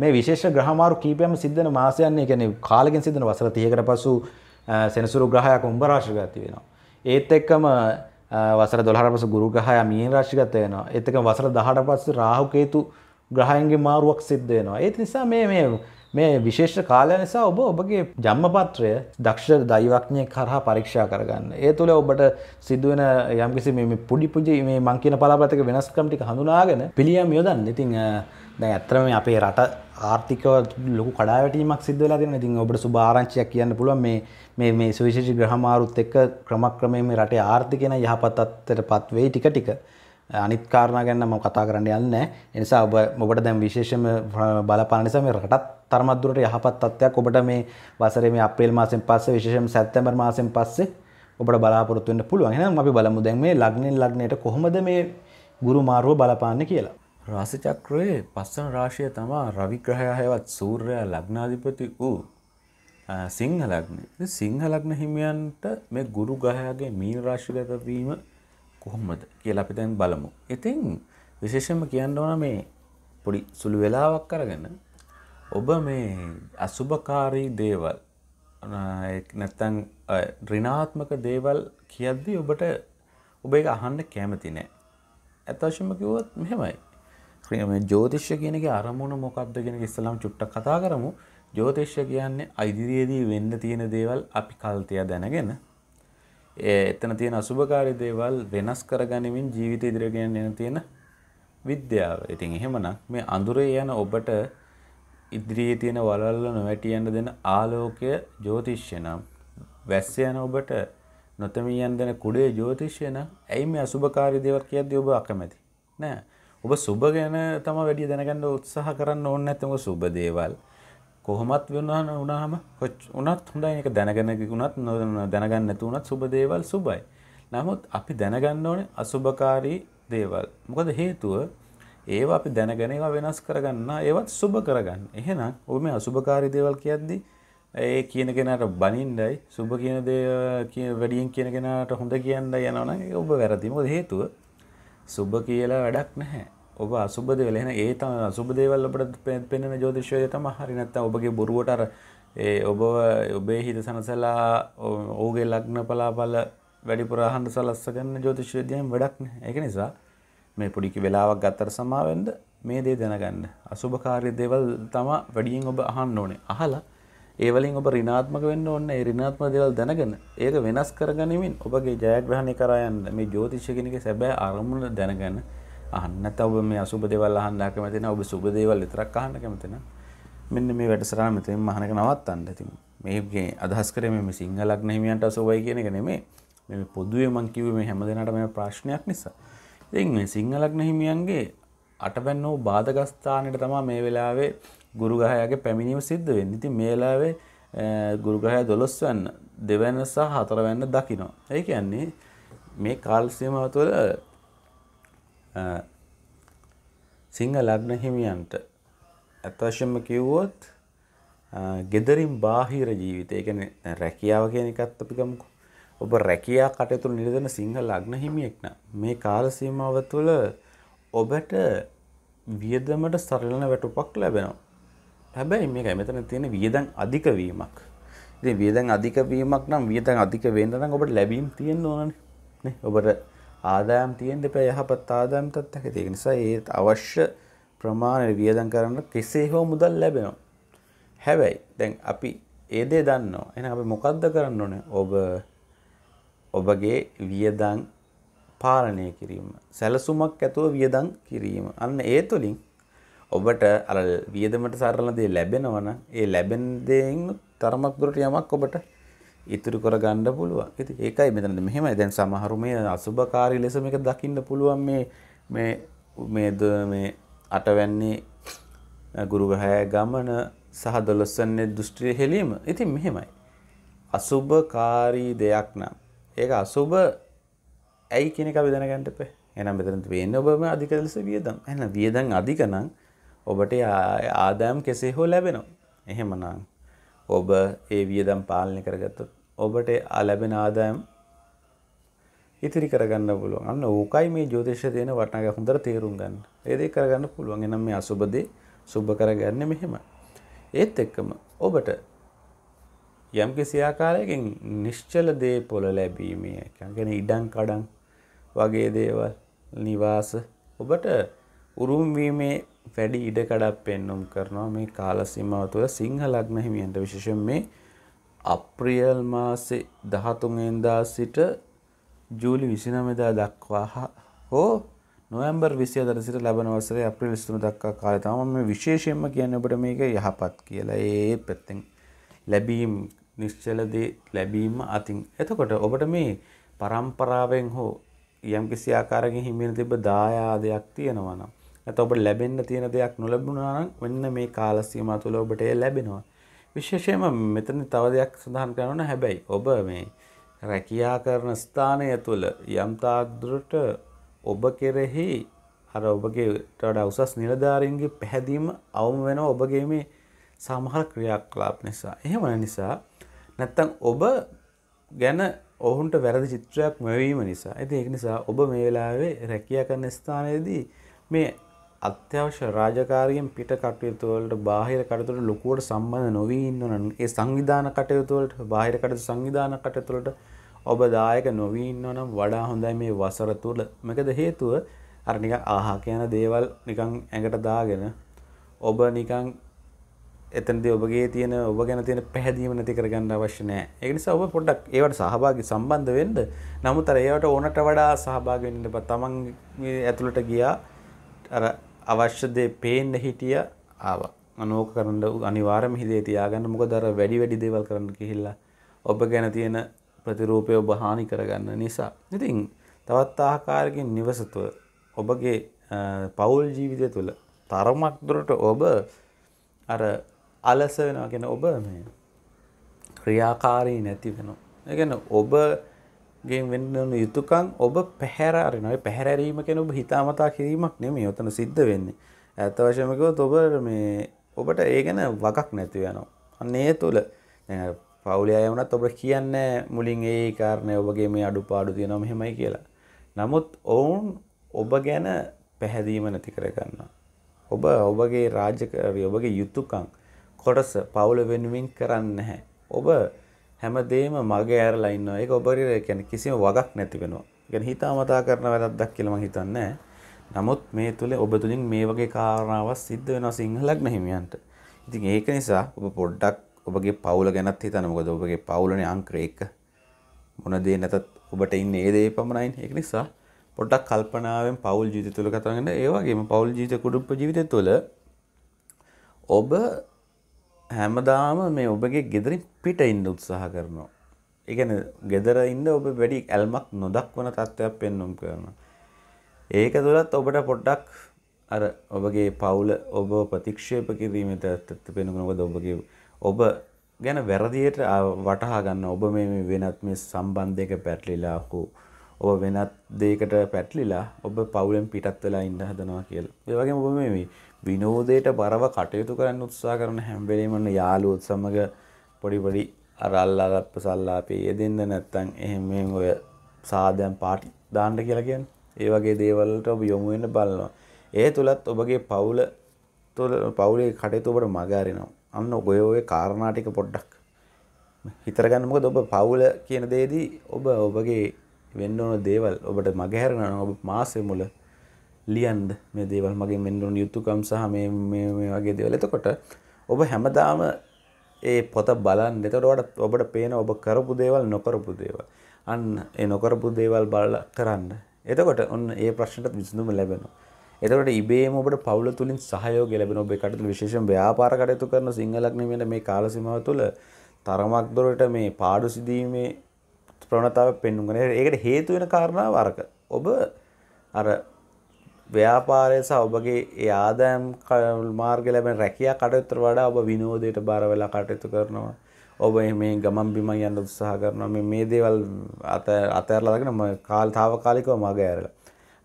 මේ විශේෂ ග්‍රහමාරු කීපයක්ම සිද්ධ වෙන මාසයන්නේ කියන්නේ කාලෙකින් සිද්ධ වෙන වසර 30කට පසු සෙනසුරු ග්‍රහයක් උඹ රාශියට ගත වෙනවා. ඒත් එක්කම වසර 12ට පසු ගුරු ග්‍රහය මීන රාශියට ගත වෙනවා. ඒත් එක්කම වසර 18ට පස්සේ රාහු කේතු ග්‍රහයන්ගේ මාරුවක් සිද්ධ වෙනවා. ඒ නිසා මේ මේ මේ විශේෂ කාලය නිසා ඔබ ඔබගේ ජම්මපත්‍රය දක්ෂ දෛවඥය කරහා පරීක්ෂා කරගන්න. ඒ තුළ ඔබට සිදුවන යම්කිසි මේ පුඩි පුජි මේ මං කියන පලාපතක වෙනස්කම් ටික හඳුනාගෙන පිළියම් යොදන්න. ඉතින් දැ ඇත්තරම අපේ රට ආර්ථික ලොකු කඩාවැටීමක් සිද්ධලා තින ඉතින් ඔබට සුභාරංචියක් කියන්න පුළුවන් මේ මේ මේ සුවිශේෂි ග්‍රහමාරුත් එක්ක ක්‍රමක්‍රමයෙන් මේ රටේ ආර්ථිකයන යහපත් අත්තට පත්වේ ටික ටික අනිත් කාරණා ගැන මම කතා කරන්න යන්නේ එනිසා ඔබ ඔබට දැන් විශේෂම බලපාන නිසා මේ රටත් තරමත්දුරට යහපත් තත්ත්වයක් ඔබට මේ වසරේ මේ අප්‍රේල් මාසෙන් පස්සේ විශේෂම සැප්තැම්බර් මාසෙන් පස්සේ ඔබට බලාපොරොත්තු වෙන්න පුළුවන්. එහෙනම් අපි බලමු දැන් මේ ලග්නෙන් ලග්නයට කොහොමද මේ ගුරු මාරුව බලපාන්නේ කියලා. රාසිචක්‍රයේ පස්සන රාශිය තමා රවිග්‍රහයා හෙවත් සූර්යයා ලග්නාධිපති වූ සිංහලග්න සිංහලග්න හිමියන්ට මේ ගුරු ගහයාගේ මීන රාශිගතවීම කොහොමද කියලා අපි දැන් බලමු. ඉතින් විශේෂම කියන්න ඕන මේ පොඩි සුළු වෙලාවක් කරගෙන ඔබ මේ අසුභකාරී දේවල් නැත්තං රිනාත්මක දේවල් කියද්දී ඔබට ඔබ එක අහන්න කැමති නෑ. ඇතවශම කිව්වොත් මෙහෙමයි ජෝතිෂ්‍ය කියනක අරමුණ මොකක්ද කියෙන ඉස්සලාම් චුට්ට කතා කරමු ජෝතිෂ්‍ය කියන්නේ අයිදිරියේදී වෙන්න තියෙන දේවල් අපි කල්තය දැනගෙන එතන තියෙන අසුභකාරි දේවල් වෙනස් කරගනිමින් ජීවිත ඉදිරගෙන එන තියෙන විද්‍යාව ඉතින් එහෙමනම් මේ අඳුරේ යන ඔබට ඉදිරියේ තියෙන වලල්ල නොවැටියන්න දෙන ආලෝකය ජෝතිෂ්‍ය නම් වැස්ස යන ඔබට නොතමී යන දෙන කුඩේ ජෝතිෂ්‍ය නම් ඇයි මේ අසුභකාරී දේවල් කියද්දී ඔබ අකමැති නෑ ඔබ සුබ ගැන තම වැඩි දැනගන්න උත්සාහ කරන්න ඕන්න ඇතම සුබ දේවල් කොහොමත් වනාන උනාහම කොච් උනත් හොඳයි එක දැනගෙන ගුණත් දැනගන්න නැතුවනත් සුබ දේවල් සුබයි නමුත් අපි දැනගන්න ඕනේ අසුභකාරී දේවල් මොකද හේතුව ඒවා අපි දැනගෙන ඒවා වෙනස් කරගන්න ඒවත් සුබ කරගන්න එහෙනම් ඔබ මේ අසුභකාරී දේවල් කියද්දි ඒ කියන කෙනාට බනින්නයි සුබ කියන දේ වැඩියෙන් කියන කෙනාට හොඳ කියන්න යනවනම් ඔබ වැරදි මොකද හේතුව සුබ කියලා වැඩක් නැහැ ඔබ අසුබ දේවල් එහෙනම් ඒ තමයි අසුබ දේවල් අපිට පෙන්වන ජ්‍යොතිෂය තමයි හරි නැත්නම් ඔබගේ බොරුවට අර ඒ ඔබ ඔබේ හිත සනසලා ඔහුගේ ලග්න පලාපල වැඩිපුර අහන්න සලස්ස ගන්න ජ්‍යොතිෂ විද්‍යාවෙන් වැඩක් නැහැ ඒක නිසා මේ පොඩි වෙලාවක් ගතට සමාවෙන්න මේ දේ දැනගන්න අසුභ කාර්ය දේවල් තමයි වැඩියෙන් ඔබ අහන්න ඕනේ අහලා ඒවලින් ඔබ රිනාත්මක වෙන්න ඔන්න ඒ රිනාත්ම දේවල් දැනගෙන ඒක වෙනස් කරගනිමින් ඔබගේ ජයග්‍රහණය කරා යන්න මේ ජ්‍යොතිෂ කෙනෙක්ගේ සැබෑ අරමුණ දැනගෙන අහන්න නැත්නම් ඔබ මේ අසුබ දේවල් අහන්න කැමති නැහැ ඔබ සුබ දේවල් විතරක් අහන්න කැමති නැහැ මෙන්න මේ වැඩසටහන මෙතනින්ම අහන එක නවත්තන්න ඉතින් මේ අදහස් කරේ මේ සිංහලක් නැහිමියන්ට අසුබයි කියන එක නෙමෙයි මේ පොදුවේ මං කිව්වේ මේ හැමදෙනාටම ප්‍රශ්නයක් නිසා. ඉතින් මේ සිංහලක් නැහිමියන්ගේ අටබැන්නෝ බාධකස්ථානෙට තමයි මේ වෙලාවේ ගුරුගහයාගේ පැමිණීම සිද්ධ වෙන්නේ. ඉතින් මේලාවේ ගුරුගහය 12 වෙන්න දෙවැන්න සහ හතරවැන්න දකිනවා. ඒ කියන්නේ මේ කාල සීමාව තුළ සිංහ ලග්න හිමියන්ට අත්වශයෙන්ම කිව්වොත් gederin බාහිර ජීවිතය. ඒ කියන්නේ රැකියාව කියන එකත් අපි ගමුකෝ. ඔබ රැකියා කටයුතු නිරතන සිංහ ලග්න හිමියෙක් නම් මේ කාල සීමාව තුළ ඔබට වියදමට සරලන වැටුපක් ලැබෙනවා. හැබැයි මේක මෙතන තියෙන වියදම් අධික වීමක්. ඉතින් වියදම් අධික වීමක් නම් වියදම් අධික වෙන්න නම් ඔබට ලැබීම් තියෙන්න ඕනනේ. නේ ඔබට ආදායම් තියෙන්න එපා යහපත් ආදායම් තත්ත්වයක. ඒක නිසා ඒ අවශ්‍ය ප්‍රමාණය වියදම් කරන්න කෙසේ හෝ මුදල් ලැබෙනවා. හැබැයි දැන් අපි ඒ දේ දන්නවා. එහෙනම් අපි මොකද්ද කරන්න ඕනේ? ඔබ ඔබගේ වියදම් පාලනය කිරීම. සැලසුමක් ඇතුව වියදම් කිරීම. අන්න ඒ තුලින් ඔබට අර වියදමට සරල දේ ලැබෙනවනම් ඒ ලැබෙන දේෙන් තරමක් දුරට යමක් ඔබට ඉතුරු කරගන්න පුළුවන්. ඉතින් ඒකයි මෙතනද මෙහෙමයි දැන් සමහරු මේ අසුභකාරී ලෙස මේක දකින්න පුළුවන් මේ මේ මේ මේ අටවැන්නේ ගුරු ග්‍රහය ගමන සහ 12 වෙනි දෘෂ්ටිය හෙලීම. ඉතින් මෙහෙමයි. අසුභකාරී දෙයක් නම් ඒක අසුභ ඇයි කියන එක අපි දැනගන්න එපා. එහෙනම් මෙතන තියෙන්නේ ඔබම අධික ලෙස වියදම්. එහෙනම් වියදම් අධික නම් ඔබට ආදායම් කෙසේ හෝ ලැබෙනවා. එහෙමනම් ඔබ ඒ වියදම් පාලනය කරගත්තොත් ඔබට ලැබෙන ආදායම් ඉතිරි කරගන්න පුළුවන්. අන්න ඕකයි මේ ජ්‍යොතිෂය දෙන වටිනාකම හොඳට තේරුම් ගන්න. ඒ දේ කරගන්න පුළුවන්. එනම් මේ අසුබ දේ සුබ කරගන්නේ මෙහෙම. ඒත් එක්කම ඔබට යම් කිසි ආකාරයකින් නිශ්චල දේ පොළ ලැබීමේ, කියන්නේ ඉඩම් කඩම් වගේ දේවල්, නිවාස ඔබට උරුම්වීමේ වැඩි ඉඩකඩක් පෙන්නුම් කරනවා මේ කාලසිමාව තුළ සිංහලක්න හිමියන්ට විශේෂෙන් මේ අප්‍රියල් මාසේ දහතුන්ෙන්දා සිට ජූලි විසිනමදා දක්වා හෝ නොවම්බර් විසිය දරසිට ලබන වසරේ අප්‍රිල් විසිතුන දක්වා කාලය තමයි මේ විශේෂයෙන්ම කියන්නේ ඔබට මේක යහපත් කියලා ඒ පැත්තෙන් ලැබීම් නිශ්චලදේ ලැබීම අතින් එතකොට ඔබට මේ පරම්පරාවෙන් හෝ යම් කිසි ආකාරකින් හිමින තිබ දායාදයක් තියෙනවා නම් නැත්නම් ඔබට ලැබෙන්න තියෙන දෙයක් නොලැබුණා නම් මෙන්න මේ කාල සීමා තුළ ඔබට ඒ ලැබෙනවා. විශේෂයෙන්ම මෙතන තව දෙයක් සඳහන් කරනවා හැබැයි ඔබ මේ රැකියා කරන ස්ථානය තුළ යම් තාක්දුරට ඔබ කෙරෙහි අර ඔබගේ වඩා උසස් නිලධාරීන්ගේ පැහැදීම අවම වෙනවා ඔබගේ මේ සමහර ක්‍රියාකලාප නිසා. එහෙම නිසා නැත්තම් ඔබ ගැන ඔවුන්ට වැරදි චිත්‍රයක් මෙවීම නිසා. ඉතින් ඒක නිසා ඔබ මේ වෙලාවේ රැකියා කරන ස්ථානයේදී මේ අත්‍යවශ්‍ය රාජකාරියෙන් පිට කටයුතු වලට බාහිර කටයුතු වලට ලොකුවට සම්බන්ධ නොවි ඉන්නවනම් ඒ සංවිධාන කටයුතු වලට බාහිර කටයුතු සංවිධාන කටයුතු වලට ඔබ දායක නොවි ඉන්නවනම් වඩා හොඳයි මේ වසර තුල. මොකද හේතුව අර නිකන් ආහා කියන දේවල් නිකන් ඇඟට දාගෙන ඔබ නිකන් එතනදී ඔබගේ තියෙන ඔබ ගැන තියෙන පැහැදීම නැති කරගන්න අවශ්‍ය නැහැ. ඒ නිසා ඔබ පොඩ්ඩක් ඒවට සහභාගී සම්බන්ධ වෙන්න. නමුත් අර ඒවට ඕනට වඩා සහභාගී වෙන්න එපා. තමන් ඇතුළට ගියා අර අවශ්‍ය දේ පේන්න හිටිය ආවා. අනෝක කරන්න අනිවාර්යම හිතේ තියාගන්න. මොකද අර වැඩි වැඩි දේවල් කරන්න ගිහිල්ලා ඔබ ගැන තියෙන ප්‍රතිරූපය ඔබ හානි කරගන්න නිසා. ඉතින් තවත් ආකාරකින් නිවස ඔබගේ පෞල් ජීවිතය තුළ තරමක් දුරට ඔබ අර අලස වෙනවා කියන ඔබ මේ ක්‍රියාකාරී නැති වෙනවා. ඒ කියන්නේ ඔබ ගෙන් වෙන්නන යුතුකන් ඔබ පැහැරනයි පැහැරීම කෙන ඔබ හිතාමතා කිරීමක් නෙමේ ඔතන සිද්ධ වෙන්නේ ඇත වශමකව ඔබ මේ ඔබට ඒ ගැන වකක් නැතිව යනවා අන්නේ තුළ පවුලි අයවනත් ඔබ කියන්න මුලින් ඒ කාරණය ඔබගේ මේ අඩු පාඩු තියෙන මෙහෙමයි කියලා නමුත් ඔවුන් ඔබ ගැන පැහැදීම නැති කරගන්න ඔබ ඔබගේ රාජකරය ඔබගේ යුතුකං කොටස පවුල වෙනුවෙන් කරන්න හැ ඔබ හැමදේම මගේ ඇරලා ඉන්නවා. ඒක ඔබරිර කියන්නේ කිසිම වගක් නැති වෙනවා. කියන්නේ හිතාමතා කරන වැරද්දක් කියලා මම හිතන්නේ නමුත් මේ තුල ඔබ තුලින් මේ වගේ කාරණාවක් සිද්ධ වෙනවා සිංහලක් නැහිමියන්ට. ඉතින් ඒක නිසා ඔබ පොඩ්ඩක් ඔබගේ පවුල ගැනත් හිතන්න. මොකද ඔබගේ පවුලනේ අංක 1. මොන දේ නැතත් ඔබට ඉන්නේ ඒ දේ පමණයි. ඒක නිසා පොඩ්ඩක් කල්පනාවෙන් පවුල් ජීවිතය තුළ කතා කරන ඒ වගේම පවුල් ජීවිත කුඩුම්බ ජීවිතය තුළ ඔබ හැමදාම මේ ඔබගේ ගෙදරින් පිට ඉන්න උත්සාහ කරනවා. ඒ කියන්නේ ගෙදර ඉන්න ඔබ වැඩි ඇල්මක් නොදක්වන තත්ත්වයක් පෙන්වම් කරනවා. ඒක තුළත් ඔබට පොඩ්ඩක් අර ඔබගේ පවුල ඔබ ප්‍රතික්ෂේප කිරීමේ තත්ත්වය පෙන්වනවා. මොකද ඔබගේ ඔබ ගැන වැරදියට වටහා ගන්න ඔබ මේ වෙනත් මේ සම්බන්ධයක පැටලිලා හෝ ඔබ වෙනත් දෙයකට පැටලිලා ඔබ පවුලෙන් පිටත් වෙලා ඉන්න හදනවා කියලා. ඒ වගේම ඔබ මේ විනෝදයට බරව කටයුතු කරන්න උත්සා කරන හැම්වෙලීමන්න යාලුවොත් සමඟ පොඩිපඩි අරල්ලාලප්ප සල්ලාපේ යෙදෙන්ද නැත්තං එහෙම ඔය සාධයන් පාටි දාණ්ඩ කියලගෙන් ඒ වගේ දේවල්ට ඔබ යොමුවෙන්න බලනවා. ඒ තුළත් ඔබගේ පවුල තුළ පවුලේ කටයුතු ඔබට මගාරිනවා. අන්න ඔය ඔය කාරණාටික පොඩ්ඩක් හිතරගන්නමක ඔබ පවුල කියන දේදී ඔබ ඔබගේ වෙන්න ඕන දේවල් ඔබට මගහැරනවා ඔබ මාසෙ මුල ලියන්ඩ මේ දේවල් මගේ මෙන්ඩුන් යුතුකම් සහ මේ වගේ දෙවල එතකොට ඔබ හැමදාම ඒ පොත බලන්න එතකොට ඔබට පේන ඔබ කරපු දේවල් නොකරපු දේවල් අන්න ඒ නොකරපු දේවල් බල කරන්න එතකොට ඔන්න ඒ ප්‍රශ්නට විසඳුම ලැබෙනවා එතකට ඉබේම ඔබට පවුල තුළින් සහයෝග ලැබෙන ඔබ එකටතු විශේෂ ව්‍යාපාර කටයුතු කරන සිංහලක්නීමට මේ කාලසිමාව තුළ තරමක් දොරට මේ පාඩු සිදීමේ ප්‍රණතාව පෙන්නුගෙන ඒකට හේතුවෙන කාරණාව වරක ඔබ අර ව්‍යාපාරය සහ ඔබගේ ඒ ආදායම් මාර්ග ලැබෙන රැකියා කටයුතු වඩා ඔබ විනෝදයට බාර වෙලා කටයුතු කරනවා. ඔබ මේ ගමන් බිමන් යන්න උත්සාහ කරනවා. මේ මේ දේවල් අත අතහැරලා දාගෙන මම කාලතාවකාලිකව මග ඇරලා.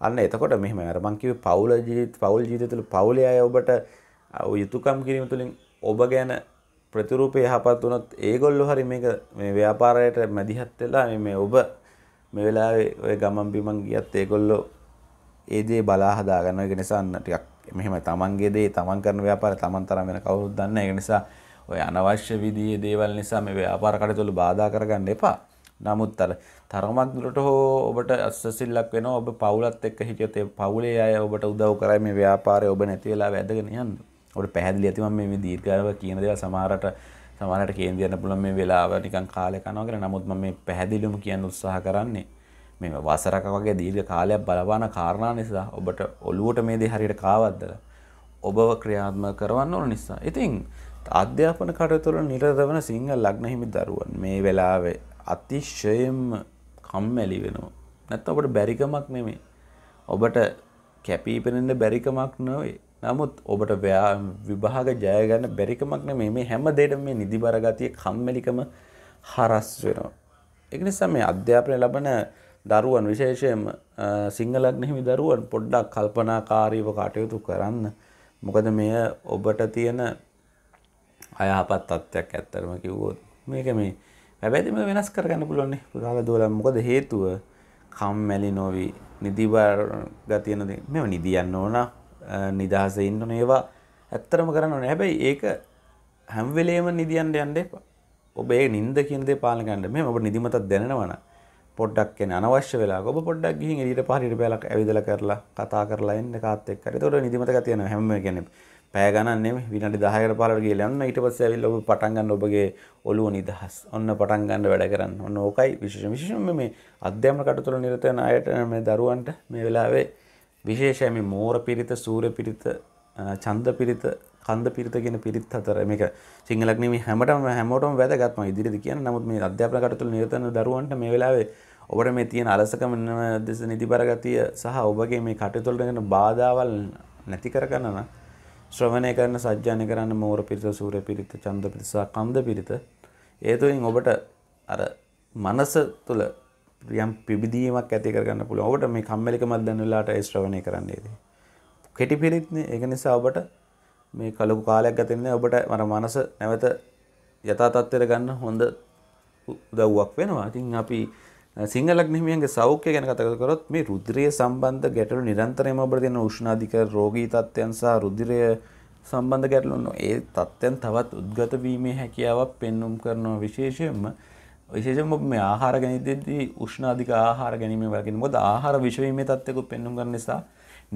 අන්න එතකොට මෙහෙම අර මං කිව්වේ පෞල ජීවිත පෞල් ජීවිතය තුළ පෞලේ අය ඔබට යුතුයකම් කිරීම තුළින් ඔබ ගැන ප්‍රතිරූපය යහපත් වුණොත් ඒගොල්ලෝ හරි මේක මේ ව්‍යාපාරයට මැදිහත් වෙලා මේ ඔබ මේ වෙලාවේ ඔය ගමන් බිමන් ගියත් ඒගොල්ලෝ ඒ දේ බලා හදා ගන්න ඒක නිසා ටිකක් මෙහෙම තමන්ගේ දේ තමන් කරන ව්‍යාපාරය තමන් තරම් වෙන කවුරුත් දන්නේ නැහැ. ඒක නිසා ඔය අනවශ්‍ය විදිහේ දේවල් නිසා මේ ව්‍යාපාර කටයුතු වල බාධා කරගන්න එපා. නමුත් අර තරමක් දුරට හෝ ඔබට අස්සසිල්ලක් වෙනවා ඔබ පවුලත් එක්ක හිටියොත් ඒ පවුලේ අය ඔබට උදව් කරයි මේ ව්‍යාපාරය ඔබ නැති වෙලා වැදගෙන යන්න. ඔබට පැහැදිලි ඇති මම මේ දීර්ඝව කියන දේවල් සමහරට සමහරට කේන්ද්‍රයන්න පුළුවන් මේ වෙලාව නිකන් කාලේ කනවා කියලා. නමුත් මම මේ පැහැදිලිවම කියන්න උත්සාහ කරන්නේ මෙම වසරක වගේ දීර්ඝ කාලයක් බලපාන කාරණා නිසා ඔබට ඔලුවට මේ දේ හරියට කාවද්දල ඔබව ක්‍රියාත්මක කරවන්න ඕන නිසා. ඉතින් අධ්‍යාපන කටයුතු වල නිරත වන සිංහල ලග්න හිමි දරුවන් මේ වෙලාවේ අතිශයින්ම කම්මැලි වෙනවා. නැත්නම් ඔබට බැරිකමක් නෙමෙයි. ඔබට කැපී පෙනෙන්න බැරිකමක් නෙවෙයි. නමුත් ඔබට විභාග ජය ගන්න බැරිකමක් නෙමෙයි. මේ හැම දෙයකම මේ නිදිබර ගතිය කම්මැලිකම හරස් වෙනවා. ඒක නිසා මේ අධ්‍යාපනය ලබන දරුවන් විශේෂයම සිංහලක් නෙහිමි දරුවන් පොඩ්ඩක් කල්පනාකාරීව කටයුතු කරන්න මොකද මෙය ඔබට තියෙන අයහපත් තත්ත්වයක් ඇත්තරම කිව්වොත් මේක මේ වැබැදිම වෙනස් කරගන්න පුළුවන්නේ පුරාල දෝලම් මොකද හේතුව කම්මැලි නොවී නිදිවර ගතියනද මෙම නිදියන්න ඕන නිදහස ඉන්න ඒවා ඇත්තරම කරන්න ඕන හැබැයි ඒක හැම්වෙලේම නිදියන්ට යන්න එපා ඔබ ඒ නින්ද කියනදේ පාලකන්ට මේ ඔබ නිදිමතත් දැනවනා පොඩ්ඩක් කියන අනවශ්‍ය වෙලා ඔබ පොඩ්ඩක් ගිහින් එළියට පහළට බැලලා ඇවිදලා කරලා කතා කරලා එන්න කාත් එක්ක. ඒතකොට නිදිමත ගතිය නැහැ හැම කියන්නේ පැය ගණන් නෙමෙයි විනාඩි 10කට 15කට ගිහලා යන්න ඊට පස්සේ ඇවිල්ලා ඔබ පටන් ගන්න ඔබගේ ඔළුව නිදහස්. ඔන්න පටන් ගන්න වැඩ කරන්න. ඔන්න ඕකයි විශේෂ විශේෂම මේ අධ්‍යාපන කටයුතු නිරත වෙන අයට මේ දරුවන්ට මේ වෙලාවේ විශේෂයෙන් මේ මෝර පිරිත, සූර්ය පිරිත, ඡන්ද පිරිත, කන්ද පිරිත කියන පිරිත් හතර මේක සිංහලක් නෙමෙයි හැමතැනම හැමෝටම වැදගත්ම ඉදිරියද කියන. නමුත් මේ අධ්‍යාපන කටයුතු නිරත වෙන දරුවන්ට මේ වෙලාවේ ඔබට මේ තියෙන අලසකම දෙස නිතිබරගතිය සහ ඔබගේ මේ කටයුතුවලට බාධාවල් නැති කරගන්න නම් ශ්‍රවණය කරන සජ්ජානය කරන්න මෝර පිරිත සූර්ය පිරිත චන්ද පිරිත සහ කන්ද පිරිත ඒ තුලින් ඔබට අර මනස තුල යම් පිබිදීමක් ඇති කරගන්න පුළුවන්. ඔබට මේ කම්මැලිකමක් දැනෙන වෙලාවට ඒ ශ්‍රවණය කරන්නේදී. කෙටි පිළිත්නේ ඒක නිසා ඔබට මේ කලකු කාලයක් ගත වෙනවා. ඔබට අර මනස නැවත යථා තත්ත්වයට ගන්න හොඳ උදව්වක් වෙනවා. ඉතින් අපි සිංහලක් හිමියන්ගේ සෞඛ්‍ය ගැන කතකරොත් මේ රුද්‍රය සම්බන්ධ ගැටලු නිරන්තරයම ඔබට තියෙන උෂ්ණාධික රෝගී තත්ත්වයන් සහ රුධිරය සම්බන්ධ ගැටලු නො ඒ තත්ත්වයන් තවත් උද්ගත වීමේ හැකියාවක් පෙන්눔 කරනවා විශේෂයෙන්ම විශේෂයෙන්ම මේ ආහාර ගැනීමදී උෂ්ණාධික ආහාර ගැනීම වලකින් මොකද ආහාර විෂවීමේ තත්ත්වයකුත් පෙන්눔 කරන නිසා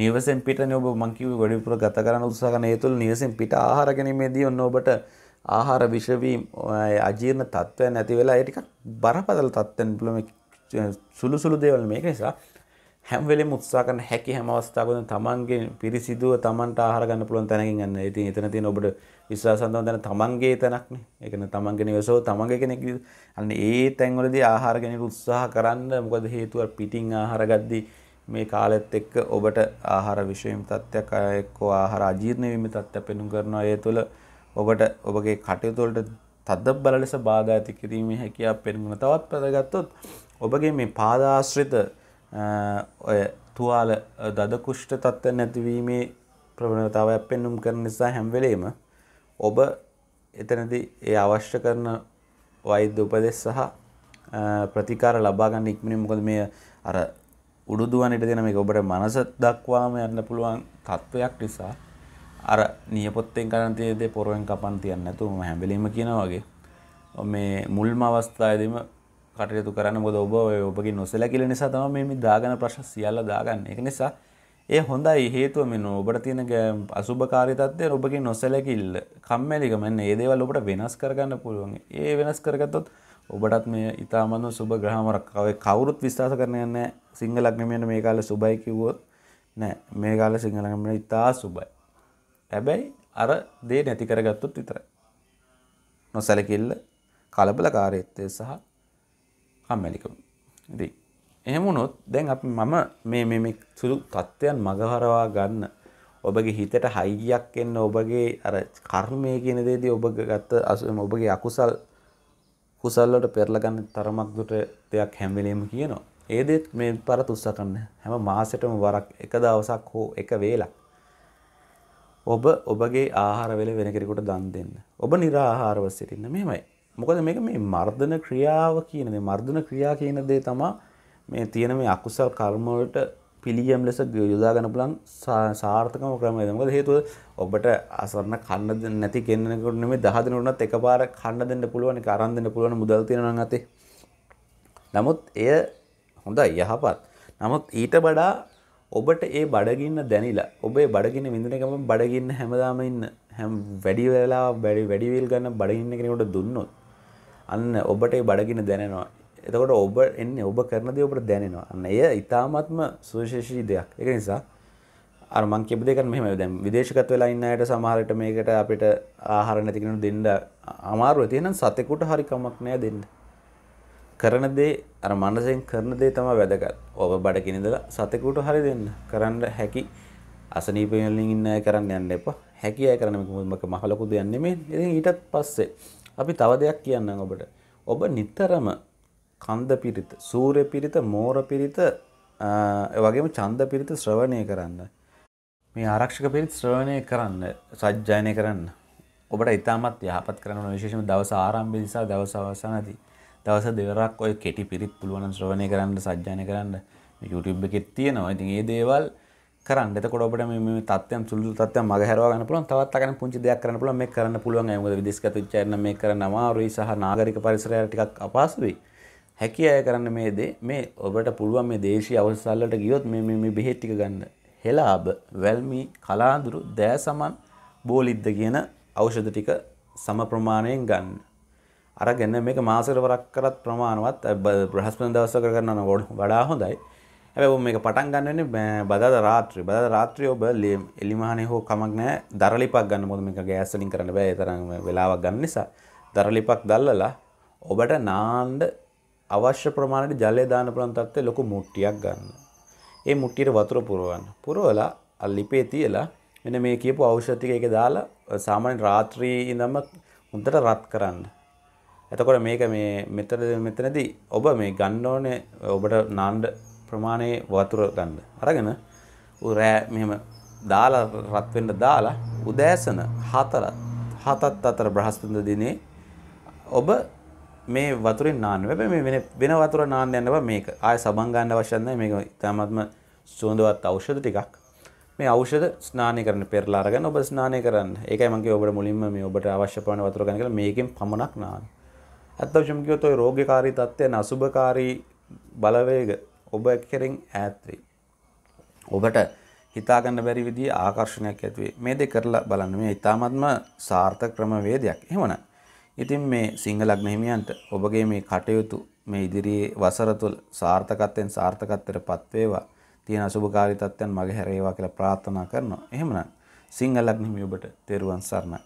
නිවසෙන් පිටනේ ඔබ මං කිව්වේ වැඩිපුර ගත කරන්න උත්සාහ කරන ඒ තුළ නිවසෙන් පිට ආහාර ගැනීමේදී ඔන්න ඔබට ආහාර විෂවීම් අජීර්ණ තත්ත්වයන් ඇති වෙලා ඒ ටිකක් බරපතල තත්ත්වෙන් පුළුවන් සුළු සුළු දේවල් මේක නිසා හැම්වෙලේ මුත්සා කරන හැකි හැම අවස්ථාවකම තමන්ගේ පිරිසිදුව තමන්ට ආහාර ගන්න පුළුවන් තැනකින් ගන්න. ඉතින් එතන තියෙන ඔබට විශ්වාසන්තව තැන තමන්ගේ තැනක්නේ. ඒ කියන්නේ තමන්ගේ නිවසෝ තමන්ගේ කෙනෙක් අන්න ඒ තැන්වලදී ආහාර ගැනීම උත්සාහ කරන්න. මොකද හේතුව පිටින් ආහාර ගද්දී මේ කාලෙත් එක්ක ඔබට ආහාර විශේෂම තත්ත්වයක් එක්කෝ ආහාර අජීර්ණ වීම තත්ත්වයක් පෙන්වන කරනවා. ඒ තුළ ඔබට ඔබගේ කටයුතු වලට තදබල ලෙස බාධා ඇති කිරීමේ හැකියාව පෙන්වන තවත් වැදගත්ොත් ඔබගේ මේ පාදාශ්‍රිත ඔය තුවාල දදකුෂ්ට තත්ත්ව නැතිවීමේ ප්‍රවණතාවයක් පෙන්නුම් කරන නිසා හැම්වෙලේම ඔබ එතනති ඒ අවශ්‍ය කරන වෛද්‍ය උපදෙස් සහ ප්‍රතිකාර ලබාගන්න ඉක්මනින් මොකද මේ අර උඩුදුවනට දෙන මේ ඔබට මනස දක්වාම යන්න පුළුවන් තත්ත්වයක් නිසා අර නියපොත්තෙන් කරන තියදේ පොරුවෙන් කපන් තියන්න නැතුම හැබලීම කියන වගේ මේ මුල්ම අවස්ථායදීම කටයුතු කරන්න බොද ඔබ ඔබගේ නොසැල කියල නිසා තම මේ දාගන ප්‍රශ් සියල්ල දාගන්න එක නිසා ඒ හොඳයි හේතුව මෙන්න ඔබට තියෙන අසුභකාරිතත්වය ඔබගේ නොසැලකිල්ල කම්මැලිකමන්න ඒදේවල් ඔබට වෙනස් කරගන්න පුළුවන් ඒ වෙනස් කරගත්තොත් ඔබටත් මේ ඉතාමන්න සුබ ග්‍රහමරක්කවේ කවුරුත් විශාස කරනයන්න සිංහලක්නමයට මේ කාල සුබයි කිව්වොත් නෑ මේ කාල සිංහලගමට ඉතා සුබයි. හැබැයි අර දේ නැති කරගත්තුත් විතර. නොසැලකිල්ල කලබල කාරයත්තය සහ කම්මැලිකම ඉති එහෙමුණොත් දැන් අප මම මේ මෙම සුළු තත්ත්වයන් මගහරවා ගන්න ඔබගේ හිතට හයියක් එන්න ඔබගේ අර කර්මය කියන දේදී ඔබ ගත්ත අසුම ඔබගේ අකුසල් කුසල්ලට පෙරලගන්න තරමක් දුට දෙයක් හැම්වෙලීම කියනවා ඒදෙත් මේ පර තුස්සකන්න හැම මාසටම වරක් එක දවසක් හෝ එක වේලක් ඔබ ඔබගේ ආහාරවෙල වෙන කෙනෙකුට දන් දෙන්න ඔබ නිරාහාරව සිටින්න මෙමයි මොකද මේක මේ මර්ධන ක්‍රියාව කියන දේ මර්ධන ක්‍රියා කියන දේ තමා මේ තියෙන මේ අකුසල් කර්ම වලට පිළියම් ලෙස යොදා ගන්න පුළුවන් සාර්ථකම ක්‍රමය. මොකද හේතුව ඔබට අසරණ කන්න දෙන්න නැති කෙනෙකුට නෙමෙයි 10 දෙනෙකුට උනත් එකපාර කන්න දෙන්න පුළුවන්, ඒක අරන් දෙන්න පුළුවන් මුදල් තියෙනවා නම් අතේ. නමුත් එය හොඳයි යහපත්. නමුත් ඊට වඩා ඔබට ඒ බඩගින්න දැනිලා ඔබේ බඩගින්න විඳින එකම බඩගින්න හැමදාම ඉන්න හැම වැඩි වෙලා වැඩි වැඩි වේල් ගන්න බඩගින්න කෙනෙකුට දුන්නොත් අන්න ඔබට බඩගෙන දැනෙනවා එතකොට ඔබ එන්නේ ඔබ කරනද ඔබට දැනෙනවා අන්න එය ඉතාමත්ම සුවිශේෂී දෙයක් එක නිසා අර මං කිය දෙක මෙම දැම් විදේශකත් වෙලා ඉන්නයට සමහරට මේකට අපිට ආහාර නැතිකෙනු දෙන්න අමාරුව තියෙන සතෙකුට හරිකමක් නෑ දෙන්න කරන දේ අර මනසෙන් කරන දේ තම වැදකත් ඔබ බඩකිනිදලා සතෙකුට හරි දෙන්න කරන්න හැකි අසනීපයලින් ඉන්න කරන්න යන්න එපා හැකි අය කරනමක මහලකුද යන්නෙමේ ඉතින් ඊටත් පස්සේ අපි තව දෙයක් කියන්න ඔබට ඔබ නිතරම කන්ද පිරිත සූරය පිරිත මෝර පිරිත වගේම චන්ද පිරිත ශ්‍රවණය කරන්න මේ ආරක්ෂක පිරිත් ශ්‍රවණය කරන්න සජ්ජායනය කරන්න ඔබට ඉතාමත් යහපත් කරන විශේෂම දවස ආරම්භ නිසා දවස අවසානදී දවස දෙවරක් ඔය කෙටි පිරිත් පුළුවන් ශ්‍රවණය කරන්න සජ්ජායනය කරන්න YouTube එකෙත් තියෙනවා ඉතින් ඒ දේවල් කරන්න එතකොට ඔබට මේ මේ තත්ත්වයන් සුළු තත්ත්වයන් මගහැරවා ගන්න පුළුවන් තවත් අකන පුංචි දෙයක් කරන්න පුළුවන් මේක කරන්න පුළුවන් ඒ මොකද විදේශගත උච්චාරණ මේක කරන්න අමාරුයි සහ නාගරික පරිසරය ටිකක් අපහසුයි හැකි අය කරන්න මේ දේ මේ ඔබට පුළුවන් මේ දේශීය අවස්ථාල් වලට ගියොත් මේ මේ මේ බෙහෙත් ටික ගන්න හෙලාබ වැල්මි කලාඳුරු දෑසමන් බෝලිද්ද කියන ඖෂධ ටික සම ප්‍රමාණයෙන් ගන්න අරගෙන මේක මාසෙකට වරක් කරත් ප්‍රමාණවත් බ්‍රහස්පති දවස්වල කරගන්න වඩා හොඳයි ඇැබ මේ පටන් ගන්නන බදා රාත්‍රී බද රාත්‍රය ඔබ ලේ එලිමහනේ හෝ කමක් නෑ දරලිපක් ගන්න මොද මේක ගෑස්සලින් කරන්න බෑ තරම් වෙලාවක් ගන්න නිසා දරලිපක් දල්ලලා ඔබට නාන්ඩ අවශ්‍ය ප්‍රමාණයට ජලය දාන ප්‍රන්තත්වය ලොකු මුට්ටියක් ගන්න ඒ මුට්ටියට වතුර පුරුවන් පුරුවලා අල්ලිපේ තියලා මෙන මේ කියපු අවෂ්‍යතික එක දාලා සාමාන්‍ය රාත්‍රී ඉඳම හොඳට රත් කරන්න එතකොට මේක මේ මෙතන මෙතනදී ඔබ මේ ගන්න ඕනේ ඔබට නාන්ඩ ප්‍රමාණයේ වතුර ගන්න. අරගෙන රෑ මෙහෙම දාලා රත් වෙන්න දාලා උදෑසන 4 7ත් අතර බ්‍රහස්පතින්ද දිනේ ඔබ මේ වතුරෙන් නාන්න. හැබැයි මේ වෙන වෙන වතුර නාන්න යන්න බෑ මේක. ආය සබන් ගන්න අවශ්‍ය නැහැ. මේක ඉතාමත්ම සුවඳවත් ඖෂධ ටිකක්. මේ ඖෂධ ස්නානය කරන්න පෙරලා අරගෙන ඔබ ස්නානය කරන්න. ඒකයි මම කිව්වේ ඔබට මුලින්ම මේ ඔබට අවශ්‍ය පවන වතුර ගන්න කියලා මේකෙන් පමණක් නාන්න. අත්වශම කිව්වොත් ওই රෝග්‍යකාරී තත්ත්වයන් අසුභකාරී බලවේග ඔබ කෙරෙන් ඈත් වෙයි. ඔබට හිතාගන්න බැරි විදිහේ ආකර්ෂණයක් ඇති වෙයි. මේ දෙක කරලා බලන්න. මේ ඊ타මත්ම සාර්ථක ක්‍රමවේදයක්. එහෙමනම් ඉතින් මේ සිංහ ලග්න හිමියන්ට ඔබගේ මේ කටයුතු මේ ඉදිරියේ වසර තුළ සාර්ථකත්වයෙන් සාර්ථකත්වයටපත් වේවා. තියෙන අසුභකාරී තත්ත්වයන් මගහැරේවා කියලා ප්‍රාර්ථනා කරනවා. එහෙමනම් සිංහ ලග්න හිමි ඔබට තෙරුවන් සරණයි.